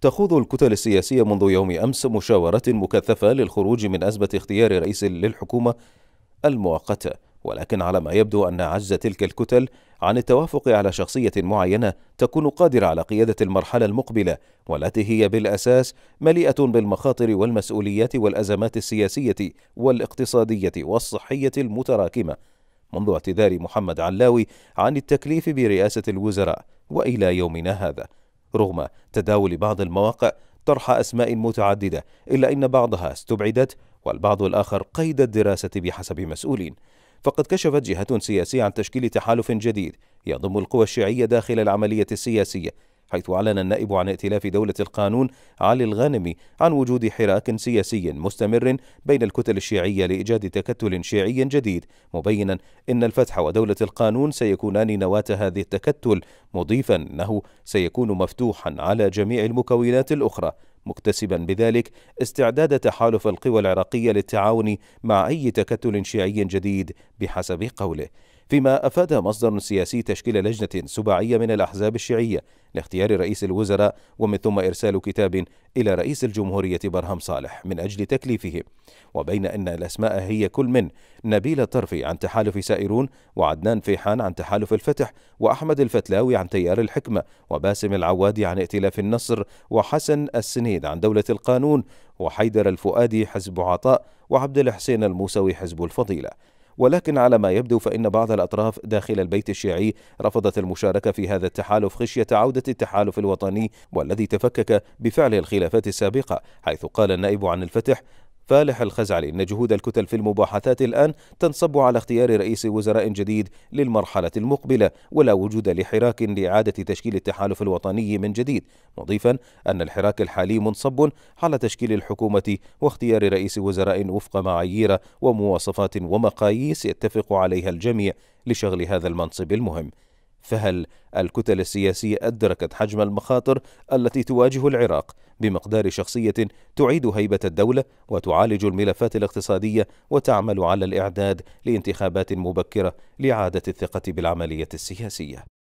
تخوض الكتل السياسية منذ يوم أمس مشاورات مكثفة للخروج من أزمة اختيار رئيس للحكومة المؤقتة ولكن على ما يبدو أن عجز تلك الكتل عن التوافق على شخصية معينة تكون قادرة على قيادة المرحلة المقبلة والتي هي بالأساس مليئة بالمخاطر والمسؤوليات والأزمات السياسية والاقتصادية والصحية المتراكمة منذ اعتذار محمد علاوي عن التكليف برئاسة الوزراء وإلى يومنا هذا رغم تداول بعض المواقع طرح أسماء متعددة إلا أن بعضها استبعدت والبعض الآخر قيد الدراسة بحسب مسؤولين فقد كشفت جهة سياسية عن تشكيل تحالف جديد يضم القوى الشيعية داخل العملية السياسية حيث أعلن النائب عن ائتلاف دولة القانون علي الغانمي عن وجود حراك سياسي مستمر بين الكتل الشيعية لإيجاد تكتل شيعي جديد مبينا أن الفتح ودولة القانون سيكونان نواة هذا التكتل مضيفا أنه سيكون مفتوحا على جميع المكونات الأخرى مكتسبا بذلك استعداد تحالف القوى العراقية للتعاون مع أي تكتل شيعي جديد بحسب قوله فيما أفاد مصدر سياسي تشكيل لجنة سباعية من الأحزاب الشيعية لاختيار رئيس الوزراء ومن ثم إرسال كتاب إلى رئيس الجمهورية برهم صالح من أجل تكليفه وبين أن الأسماء هي كل من نبيل الطرفي عن تحالف سائرون وعدنان فيحان عن تحالف الفتح وأحمد الفتلاوي عن تيار الحكمة وباسم العوادي عن ائتلاف النصر وحسن السنيد عن دولة القانون وحيدر الفؤادي حزب عطاء وعبد الحسين الموسوي حزب الفضيلة ولكن على ما يبدو فإن بعض الأطراف داخل البيت الشيعي رفضت المشاركة في هذا التحالف خشية عودة التحالف الوطني والذي تفكك بفعل الخلافات السابقة حيث قال النائب عن الفتح فالح الخزعلي أن جهود الكتل في المباحثات الآن تنصب على اختيار رئيس وزراء جديد للمرحلة المقبلة ولا وجود لحراك لإعادة تشكيل التحالف الوطني من جديد مضيفا أن الحراك الحالي منصب على تشكيل الحكومة واختيار رئيس وزراء وفق معايير ومواصفات ومقاييس يتفق عليها الجميع لشغل هذا المنصب المهم فهل الكتل السياسية أدركت حجم المخاطر التي تواجه العراق بمقدار شخصية تعيد هيبة الدولة وتعالج الملفات الاقتصادية وتعمل على الإعداد لانتخابات مبكرة لإعادة الثقة بالعملية السياسية؟